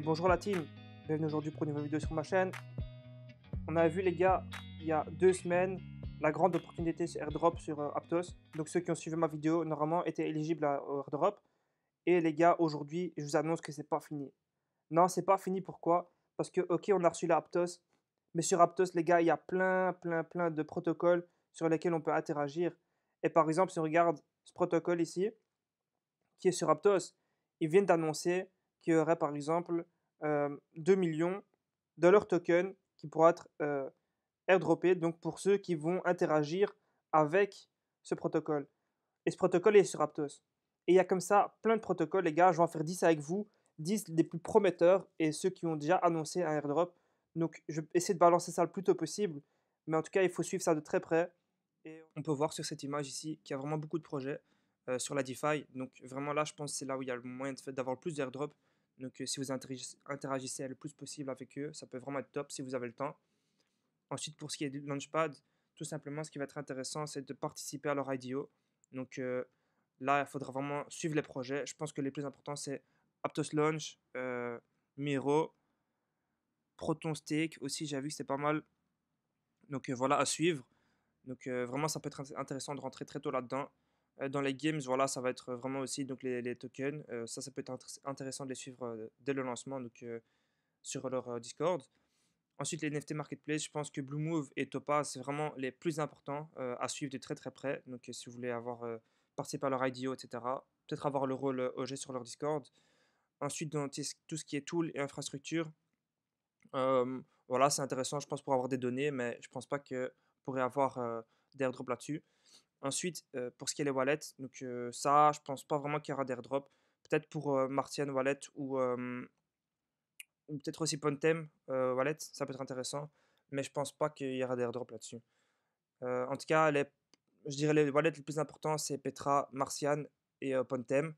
bonjour la team, bienvenue aujourd'hui pour une nouvelle vidéo sur ma chaîne. On a vu les gars, il y a deux semaines, la grande opportunité sur airdrop sur euh, Aptos. Donc ceux qui ont suivi ma vidéo, normalement, étaient éligibles à airdrop. Et les gars, aujourd'hui, je vous annonce que c'est pas fini. Non, c'est pas fini, pourquoi Parce que, ok, on a reçu la Aptos, mais sur Aptos, les gars, il y a plein, plein, plein de protocoles sur lesquels on peut interagir. Et par exemple, si on regarde ce protocole ici, qui est sur Aptos, ils viennent d'annoncer qui aurait par exemple 2 euh, millions de leur token qui pourra être airdroppés euh, airdroppé, donc pour ceux qui vont interagir avec ce protocole. Et ce protocole est sur Aptos. Et il y a comme ça plein de protocoles, les gars, je vais en faire 10 avec vous, 10 des plus prometteurs et ceux qui ont déjà annoncé un airdrop. Donc je vais essayer de balancer ça le plus tôt possible, mais en tout cas, il faut suivre ça de très près. Et on peut voir sur cette image ici qu'il y a vraiment beaucoup de projets euh, sur la DeFi. Donc vraiment là, je pense que c'est là où il y a le moyen d'avoir plus d'airdrops. Donc, euh, si vous interagissez le plus possible avec eux, ça peut vraiment être top si vous avez le temps. Ensuite, pour ce qui est du Launchpad, tout simplement, ce qui va être intéressant, c'est de participer à leur IDO. Donc, euh, là, il faudra vraiment suivre les projets. Je pense que les plus importants, c'est Aptos Launch, euh, Miro, Proton Stake aussi, j'ai vu que c'était pas mal. Donc, voilà, à suivre. Donc, vraiment, ça peut être intéressant de rentrer très tôt là-dedans dans les games, voilà, ça va être vraiment aussi donc, les, tokens. ça, ça peut être intéressant de les suivre dès le lancement donc, sur leur Discord. Ensuite, les NFT Marketplace, je pense que Blue Move et Topa, c'est vraiment les plus importants à suivre de très très près. Donc, si vous voulez avoir participé à leur IDO, etc., peut-être avoir le rôle OG sur leur Discord. Ensuite, dans tout ce qui est tools et infrastructures, voilà, c'est intéressant, je pense, pour avoir des données, mais je pense pas que pourrait avoir des airdrops là-dessus. Ensuite, euh, pour ce qui est les wallets, donc euh, ça, je pense pas vraiment qu'il y aura d'airdrop. Peut-être pour euh, Martian Wallet ou, peut-être aussi Pontem Wallet, ça peut être intéressant, mais je pense pas qu'il y aura d'airdrop là-dessus. en tout cas, les, je dirais les wallets les plus importants, c'est Petra, Martian et Pontem.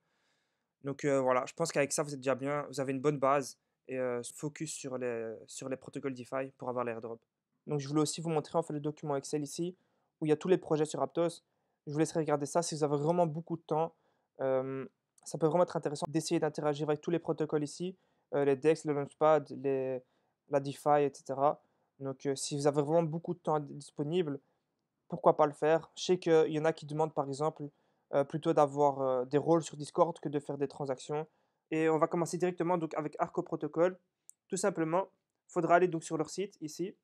Donc voilà, je pense qu'avec ça, vous êtes déjà bien, vous avez une bonne base et focus sur les, sur les protocoles DeFi pour avoir l'airdrop. Donc je voulais aussi vous montrer en fait le document Excel ici où il y a tous les projets sur Aptos. Je vous laisserai regarder ça si vous avez vraiment beaucoup de temps. ça peut vraiment être intéressant d'essayer d'interagir avec tous les protocoles ici, les DEX, le Launchpad, les, la DeFi, etc. Donc si vous avez vraiment beaucoup de temps disponible, pourquoi pas le faire Je sais qu'il y en a qui demandent par exemple plutôt d'avoir des rôles sur Discord que de faire des transactions. Et on va commencer directement donc, avec Arco Protocol. Tout simplement, il faudra aller donc sur leur site ici.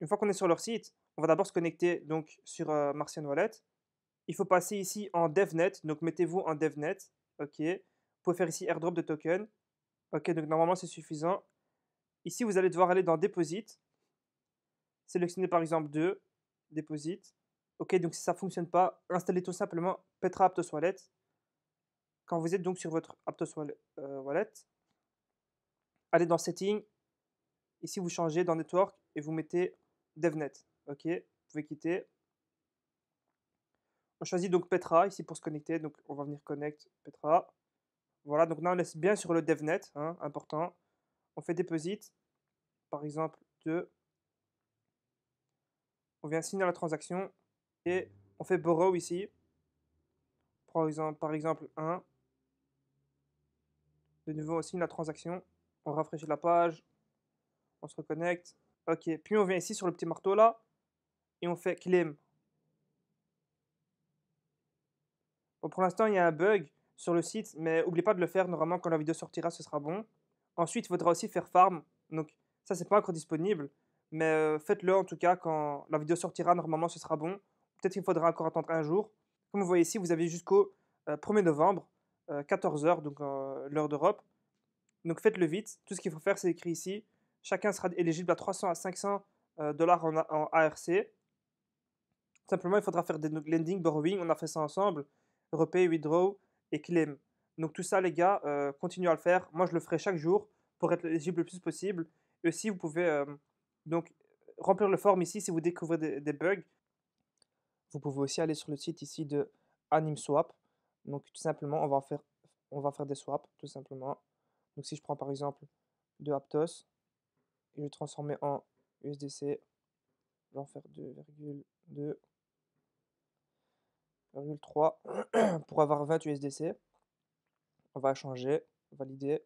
Une fois qu'on est sur leur site, on va d'abord se connecter donc sur Martian Wallet. Il faut passer ici en DevNet. Donc, mettez-vous en DevNet. OK. Vous pouvez faire ici AirDrop de token. OK, donc normalement, c'est suffisant. Ici, vous allez devoir aller dans Deposit. Sélectionnez par exemple 2. Deposit. OK, donc si ça fonctionne pas, installez tout simplement Petra Aptos Wallet. Quand vous êtes donc sur votre Aptos euh, Wallet, allez dans Settings. Ici, vous changez dans Network et vous mettez DevNet. OK, vous pouvez quitter. On choisit donc Petra ici pour se connecter. Donc on va venir connect Petra. Voilà, donc là on est bien sur le DevNet, hein, important. On fait deposit, par exemple 2. On vient signer la transaction et on fait borrow ici. Par exemple, par exemple 1. De nouveau, on signe la transaction. On rafraîchit la page. On se reconnecte. Ok, puis on vient ici sur le petit marteau là et on fait claim. pour l'instant, il y a un bug sur le site, mais n'oubliez pas de le faire. Normalement, quand la vidéo sortira, ce sera bon. Ensuite, il faudra aussi faire farm. Donc, ça, c'est pas encore disponible, mais euh, faites-le en tout cas quand la vidéo sortira. Normalement, ce sera bon. Peut-être qu'il faudra encore attendre un jour. Comme vous voyez ici, vous avez jusqu'au 1er euh, novembre, 14h, euh, donc l'heure d'Europe. Donc, faites-le vite. Tout ce qu'il faut faire, c'est écrit ici. Chacun sera éligible à 300 à 500 dollars en, en, ARC. Simplement, il faudra faire des lending, borrowing. On a fait ça ensemble repay, withdraw et claim. Donc tout ça, les gars, euh, continuez à le faire. Moi, je le ferai chaque jour pour être éligible le plus possible. Et aussi, vous pouvez euh, donc remplir le form ici si vous découvrez des, bugs. Vous pouvez aussi aller sur le site ici de AnimSwap. Donc tout simplement, on va faire, on va faire des swaps, tout simplement. Donc si je prends par exemple de Aptos, je vais transformer en USDC, je vais en faire 2,2. pour avoir 20 USDC. On va changer, valider.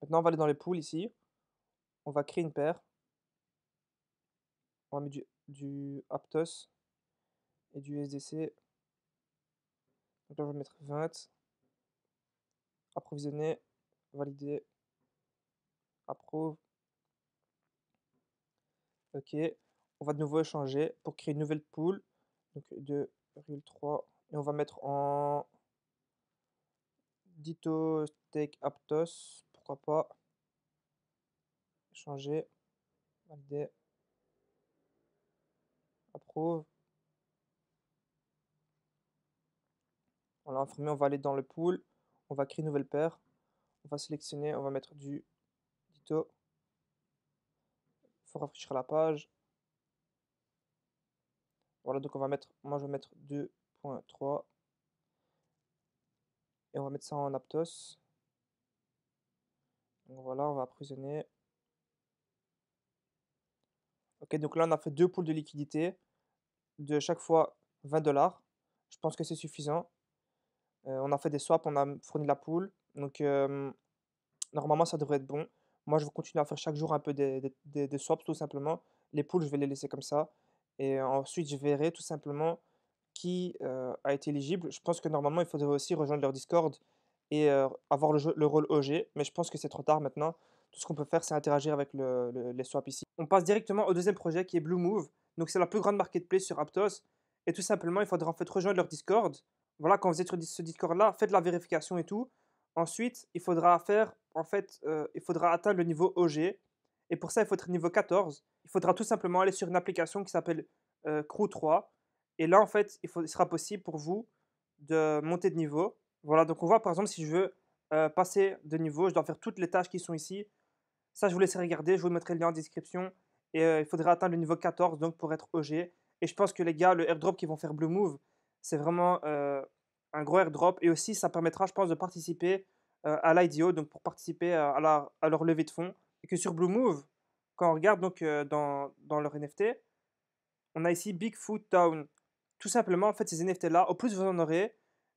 Maintenant, on va aller dans les poules ici. On va créer une paire. On va mettre du, du Aptos et du usdc Donc là, je vais mettre 20. Approvisionner, valider, approuve. OK. On va de nouveau échanger pour créer une nouvelle poule Donc 2,3 Et on va mettre en Dito tech Aptos. Pourquoi pas. Échanger. Approuve. On l'a informé, on va aller dans le pool. On va créer une nouvelle paire. On va sélectionner, on va mettre du Dito faut rafraîchir la page. Voilà, donc on va mettre, moi je vais mettre 2.3 et on va mettre ça en Aptos. voilà, on va prisonner Ok, donc là on a fait deux poules de liquidité de chaque fois 20 dollars. Je pense que c'est suffisant. Euh, on a fait des swaps, on a fourni la poule. Donc euh, normalement ça devrait être bon. Moi, je vais continuer à faire chaque jour un peu des, swaps, tout simplement. Les poules, je vais les laisser comme ça. Et ensuite, je verrai tout simplement qui euh, a été éligible. Je pense que normalement, il faudrait aussi rejoindre leur Discord et euh, avoir le, rôle OG. Mais je pense que c'est trop tard maintenant. Tout ce qu'on peut faire, c'est interagir avec les swaps ici. On passe directement au deuxième projet qui est Blue Move. Donc, c'est la plus grande marketplace sur Aptos. Et tout simplement, il faudra en fait rejoindre leur Discord. Voilà, quand vous êtes sur ce Discord-là, faites la vérification et tout. Ensuite, il faudra faire en fait, euh, il faudra atteindre le niveau OG. Et pour ça, il faut être niveau 14. Il faudra tout simplement aller sur une application qui s'appelle euh, Crew 3. Et là, en fait, il, sera possible pour vous de monter de niveau. Voilà, donc on voit par exemple si je veux euh, passer de niveau, je dois faire toutes les tâches qui sont ici. Ça, je vous laisserai regarder, je vous mettrai le lien en description. Et il faudra atteindre le niveau 14 donc pour être OG. Et je pense que les gars, le airdrop qu'ils vont faire Blue Move, c'est vraiment un gros airdrop. Et aussi, ça permettra, je pense, de participer euh, à l'IDO, donc pour participer à, leur levée de fonds. Et que sur Blue Move, quand on regarde donc euh, dans, dans, leur NFT, on a ici Bigfoot Town. Tout simplement, en fait, ces NFT-là, au plus vous en aurez,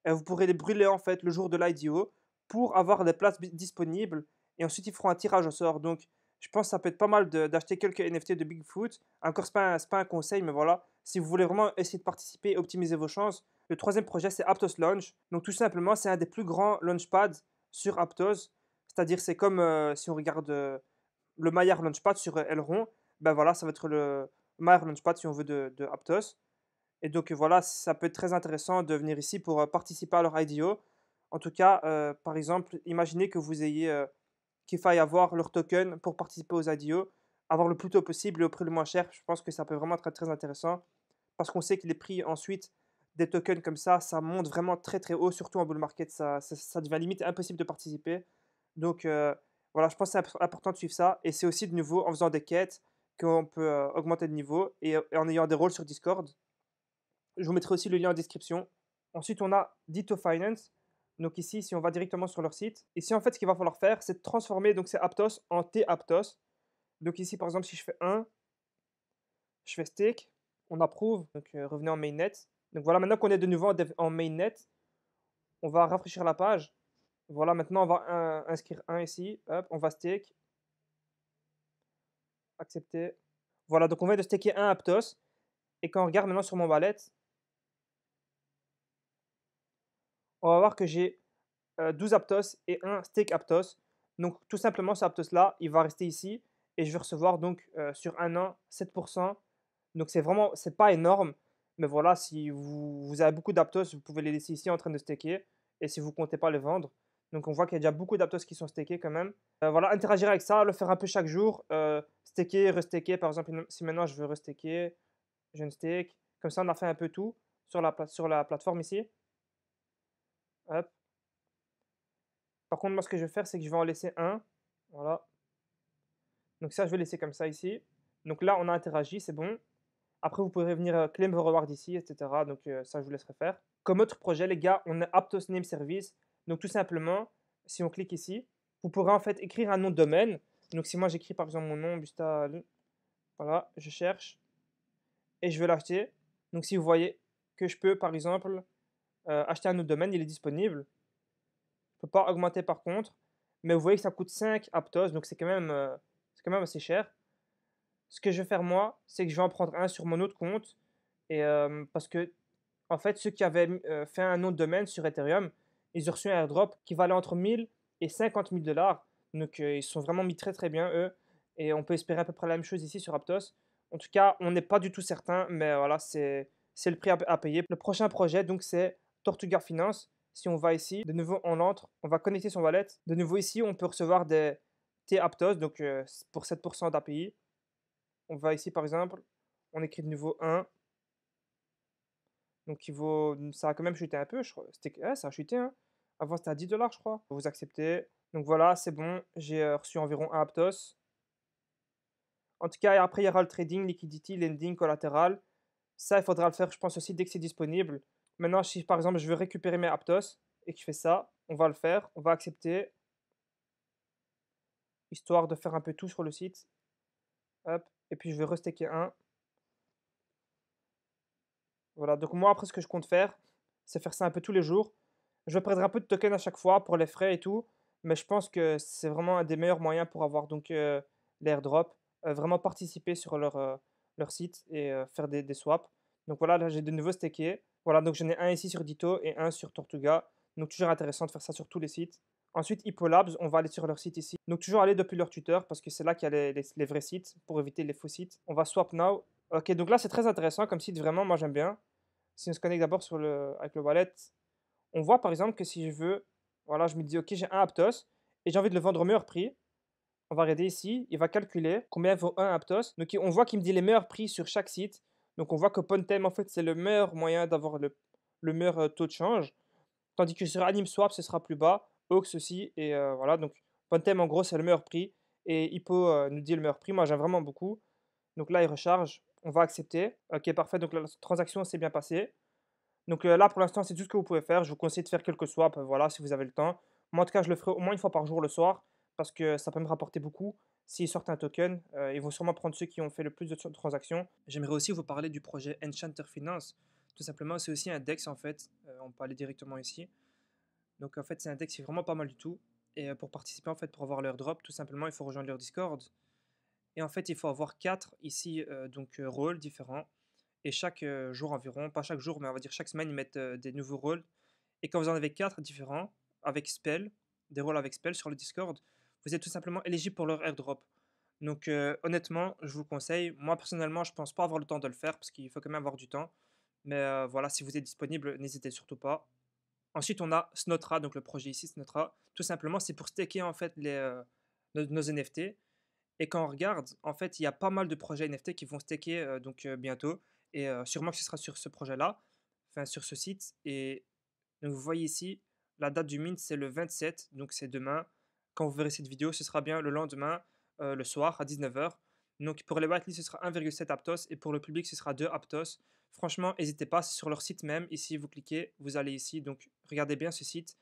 euh, vous pourrez les brûler en fait le jour de l'IDO pour avoir des places disponibles. Et ensuite, ils feront un tirage au sort. Donc, je pense que ça peut être pas mal d'acheter quelques NFT de Bigfoot. Encore, ce n'est pas, pas, un conseil, mais voilà. Si vous voulez vraiment essayer de participer, Et optimiser vos chances, le troisième projet, c'est Aptos Launch. Donc, tout simplement, c'est un des plus grands launchpads sur Aptos. C'est-à-dire, c'est comme euh, si on regarde euh, le Maillard Launchpad sur euh, Elrond Ben voilà, ça va être le Maillard Launchpad, si on veut, de, Aptos. Et donc, voilà, ça peut être très intéressant de venir ici pour participer à leur IDO. En tout cas, par exemple, imaginez que vous ayez qu'il faille avoir leur token pour participer aux IDO, avoir le plus tôt possible et au prix le moins cher. Je pense que ça peut vraiment être très intéressant parce qu'on sait que les prix ensuite des tokens comme ça, ça monte vraiment très très haut, surtout en bull market, ça, devient limite impossible de participer. Donc euh, voilà, je pense que c'est important de suivre ça. Et c'est aussi de nouveau en faisant des quêtes qu'on peut euh, augmenter de niveau euh, et, en ayant des rôles sur Discord. Je vous mettrai aussi le lien en description. Ensuite, on a Ditto Finance. Donc ici, si on va directement sur leur site, ici en fait, ce qu'il va falloir faire, c'est transformer donc ces Aptos en T-Aptos. Donc ici, par exemple, si je fais 1, je fais stake, on approuve, donc revenez en mainnet. Donc voilà, maintenant qu'on est de nouveau en, mainnet, on va rafraîchir la page. Voilà, maintenant on va inscrire un ici. Hop, on va stake. Accepter. Voilà, donc on vient de staker un Aptos. Et quand on regarde maintenant sur mon wallet, on va voir que j'ai 12 euh, Aptos et un stake Aptos. Donc tout simplement, ce Aptos-là, il va rester ici. Et je vais recevoir donc euh, sur un an 7%. Donc c'est vraiment, c'est pas énorme. Mais voilà, si vous, vous avez beaucoup d'Aptos, vous pouvez les laisser ici en train de staker. Et si vous ne comptez pas les vendre. Donc on voit qu'il y a déjà beaucoup d'Aptos qui sont stakés quand même. Euh, voilà, interagir avec ça, le faire un peu chaque jour. Euh, staker, restaker. Par exemple, si maintenant je veux restaker, je ne stake. Comme ça, on a fait un peu tout sur la, sur la plateforme ici. Hop. Par contre, moi, ce que je vais faire, c'est que je vais en laisser un. Voilà. Donc ça, je vais laisser comme ça ici. Donc là, on a interagi, c'est bon. Après, vous pourrez venir euh, claim vos reward ici, etc. Donc, euh, ça, je vous laisserai faire. Comme autre projet, les gars, on a Aptos Name Service. Donc, tout simplement, si on clique ici, vous pourrez en fait écrire un nom de domaine. Donc, si moi, j'écris par exemple mon nom, Busta, voilà, je cherche et je veux l'acheter. Donc, si vous voyez que je peux, par exemple, euh, acheter un autre domaine, il est disponible. Je ne peux pas augmenter par contre, mais vous voyez que ça coûte 5 Aptos, donc c'est quand, même, c'est quand même assez cher ce que je vais faire moi, c'est que je vais en prendre un sur mon autre compte. Et, euh, parce que, en fait, ceux qui avaient euh, fait un nom de domaine sur Ethereum, ils ont reçu un airdrop qui valait entre 1000 et 50 000 dollars. Donc, euh, ils ils sont vraiment mis très très bien, eux. Et on peut espérer à peu près la même chose ici sur Aptos. En tout cas, on n'est pas du tout certain, mais voilà, c'est le prix à, payer. Le prochain projet, donc, c'est Tortuga Finance. Si on va ici, de nouveau, on entre, on va connecter son wallet. De nouveau, ici, on peut recevoir des T-Aptos, donc pour 7% d'API on va ici par exemple, on écrit de nouveau 1. Donc il vaut, ça a quand même chuté un peu, je crois. ça a chuté, un, hein. Avant c'était à 10 dollars, je crois. Vous acceptez. Donc voilà, c'est bon. J'ai euh, reçu environ 1 Aptos. En tout cas, après il y aura le trading, liquidity, lending, collatéral. Ça, il faudra le faire, je pense aussi, dès que c'est disponible. Maintenant, si par exemple je veux récupérer mes Aptos et que je fais ça, on va le faire, on va accepter. Histoire de faire un peu tout sur le site. Hop. Et puis je vais restaker un. Voilà, donc moi après ce que je compte faire, c'est faire ça un peu tous les jours. Je vais un peu de tokens à chaque fois pour les frais et tout. Mais je pense que c'est vraiment un des meilleurs moyens pour avoir donc euh, l'airdrop. Euh, vraiment participer sur leur, euh, leur site et faire des, swaps. Donc voilà, là j'ai de nouveau staké. Voilà, donc j'en ai un ici sur Dito et un sur Tortuga. Donc toujours intéressant de faire ça sur tous les sites. Ensuite, Hippolabs, on va aller sur leur site ici. Donc toujours aller depuis leur tuteur parce que c'est là qu'il y a les, vrais sites pour éviter les faux sites. On va swap now. Ok, donc là c'est très intéressant comme site, vraiment, moi j'aime bien. Si on se connecte d'abord le, avec le wallet, on voit par exemple que si je veux, voilà, je me dis ok j'ai un Aptos et j'ai envie de le vendre au meilleur prix. On va regarder ici, il va calculer combien vaut un Aptos. Donc on voit qu'il me dit les meilleurs prix sur chaque site. Donc on voit que Pontem en fait c'est le meilleur moyen d'avoir le, meilleur euh, taux de change. Tandis que sur AnimSwap ce sera plus bas. Aux aussi. Et euh, voilà, donc Pontem en gros c'est le meilleur prix. Et Hippo euh, nous dit le meilleur prix. Moi j'aime vraiment beaucoup. Donc là il recharge. On va accepter. Ok, parfait. Donc la transaction s'est bien passée. Donc euh, là pour l'instant c'est tout ce que vous pouvez faire. Je vous conseille de faire quelques swaps. Voilà, si vous avez le temps. Moi en tout cas je le ferai au moins une fois par jour le soir. Parce que ça peut me rapporter beaucoup. S'ils sortent un token, ils vont sûrement prendre ceux qui ont fait le plus de transactions. J'aimerais aussi vous parler du projet Enchanter Finance. Tout simplement, c'est aussi un DEX en fait. on peut aller directement ici. Donc en fait, c'est un deck qui est vraiment pas mal du tout. Et pour participer, en fait, pour avoir leur drop, tout simplement, il faut rejoindre leur Discord. Et en fait, il faut avoir quatre ici, donc rôles différents. Et chaque jour environ, pas chaque jour, mais on va dire chaque semaine, ils mettent des nouveaux rôles. Et quand vous en avez quatre différents, avec spell, des rôles avec spell sur le Discord, vous êtes tout simplement éligible pour leur airdrop. Donc honnêtement, je vous conseille. Moi personnellement, je pense pas avoir le temps de le faire parce qu'il faut quand même avoir du temps. Mais voilà, si vous êtes disponible, n'hésitez surtout pas. Ensuite, on a Snotra, donc le projet ici, Snotra. Tout simplement, c'est pour staker en fait euh, nos, NFT. Et quand on regarde, en fait, il y a pas mal de projets NFT qui vont staker euh, donc euh, bientôt. Et sûrement que ce sera sur ce projet-là, enfin sur ce site. Et vous voyez ici, la date du mint, c'est le 27, donc c'est demain. Quand vous verrez cette vidéo, ce sera bien le lendemain, le soir à 19h. Donc pour les whitelists, ce sera 1,7 Aptos et pour le public, ce sera 2 Aptos. Franchement, n'hésitez pas, c'est sur leur site même. Ici, vous cliquez, vous allez ici. Donc regardez bien ce site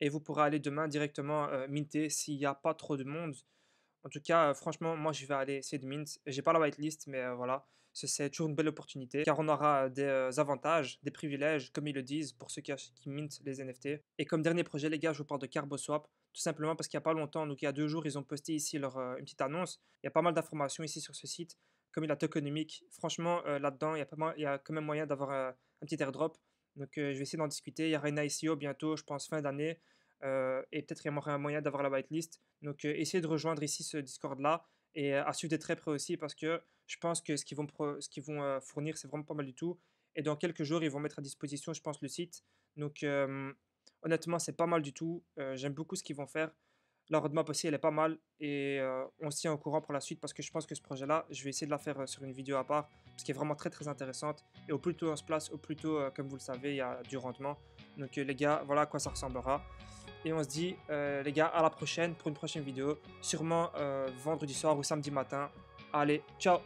et vous pourrez aller demain directement euh, minter s'il n'y a pas trop de monde. En tout cas, euh, franchement, moi, je vais aller essayer de mint. n'ai pas la whitelist, mais euh, voilà c'est toujours une belle opportunité car on aura des avantages, des privilèges, comme ils le disent, pour ceux qui, qui mintent les NFT. Et comme dernier projet, les gars, je vous parle de CarboSwap, tout simplement parce qu'il n'y a pas longtemps, donc il y a deux jours, ils ont posté ici leur, une petite annonce. Il y a pas mal d'informations ici sur ce site, comme il a économique. Franchement, là-dedans, il y, a pas mal, il y a quand même moyen d'avoir un petit airdrop. Donc je vais essayer d'en discuter. Il y aura une ICO bientôt, je pense fin d'année. et peut-être il y aura un moyen d'avoir la whitelist. Donc essayez de rejoindre ici ce Discord-là et à suivre de très près aussi parce que je pense que ce qu'ils vont, ce vont fournir, c'est vraiment pas mal du tout. Et dans quelques jours, ils vont mettre à disposition, je pense, le site. Donc, honnêtement, c'est pas mal du tout. J'aime beaucoup ce qu'ils vont faire. La roadmap aussi, elle est pas mal. Et on s'y tient au courant pour la suite parce que je pense que ce projet-là, je vais essayer de la faire sur une vidéo à part parce qu'elle est vraiment très, très intéressante. Et au plus tôt on se place, au plus tôt, comme vous le savez, il y a du rendement. Donc, les gars, voilà à quoi ça ressemblera. Et on se dit, euh, les gars, à la prochaine pour une prochaine vidéo. Sûrement euh, vendredi soir ou samedi matin. Allez, ciao